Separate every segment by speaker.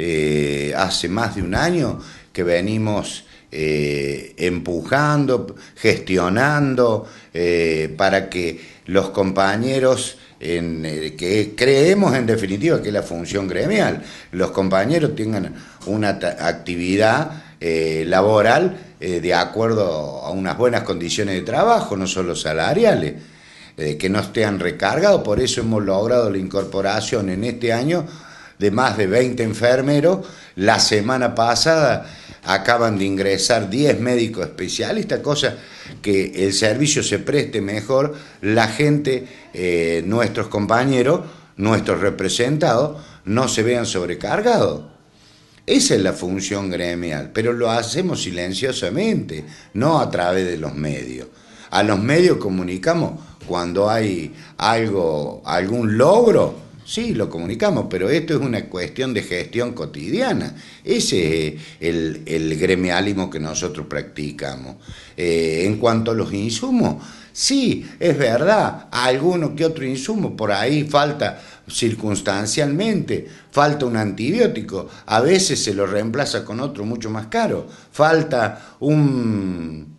Speaker 1: Eh, hace más de un año que venimos eh, empujando, gestionando eh, para que los compañeros que creemos en definitiva que es la función gremial, los compañeros tengan una actividad laboral de acuerdo a unas buenas condiciones de trabajo, no solo salariales que no estén recargados, por eso hemos logrado la incorporación en este año de más de 20 enfermeros. La semana pasada acaban de ingresar 10 médicos especialistas, cosa que el servicio se preste mejor, la gente, eh, nuestros compañeros, nuestros representados, no se vean sobrecargados. Esa es la función gremial, pero lo hacemos silenciosamente, no a través de los medios. A los medios comunicamos cuando hay algo, algún logro, Sí, lo comunicamos, pero esto es una cuestión de gestión cotidiana. Ese es el, el que nosotros practicamos. Eh, en cuanto a los insumos, sí, es verdad, alguno que otro insumo por ahí falta circunstancialmente, falta un antibiótico, a veces se lo reemplaza con otro mucho más caro, falta un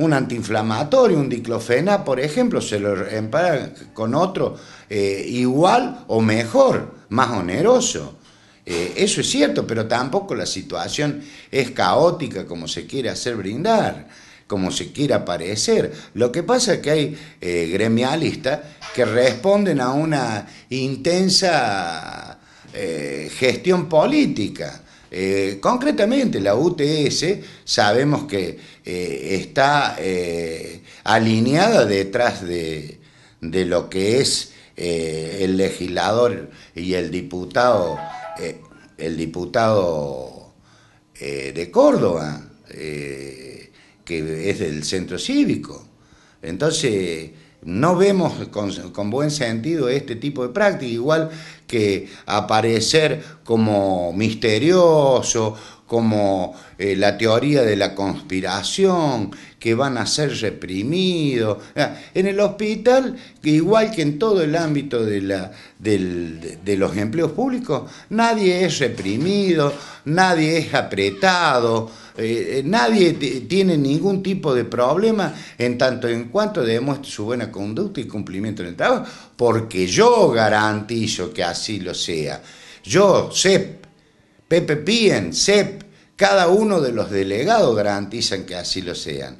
Speaker 1: un antiinflamatorio, un diclofena, por ejemplo, se lo empara con otro eh, igual o mejor, más oneroso. Eh, eso es cierto, pero tampoco la situación es caótica como se quiere hacer brindar, como se quiere aparecer. Lo que pasa es que hay eh, gremialistas que responden a una intensa gestión política eh, concretamente, la UTS sabemos que eh, está eh, alineada detrás de, lo que es el legislador y el diputado, el diputado de Córdoba, que es del centro cívico. Entonces, no vemos con, buen sentido este tipo de práctica, igual que aparecer como misterioso, como eh, la teoría de la conspiración, que van a ser reprimidos. En el hospital, igual que en todo el ámbito de, la, de los empleos públicos, nadie es reprimido, nadie es apretado eh, eh, nadie tiene ningún tipo de problema en tanto en cuanto demuestre su buena conducta y cumplimiento del trabajo, porque yo garantizo que así lo sea. Yo, CEP, Pepe Pien, CEP, cada uno de los delegados garantizan que así lo sean.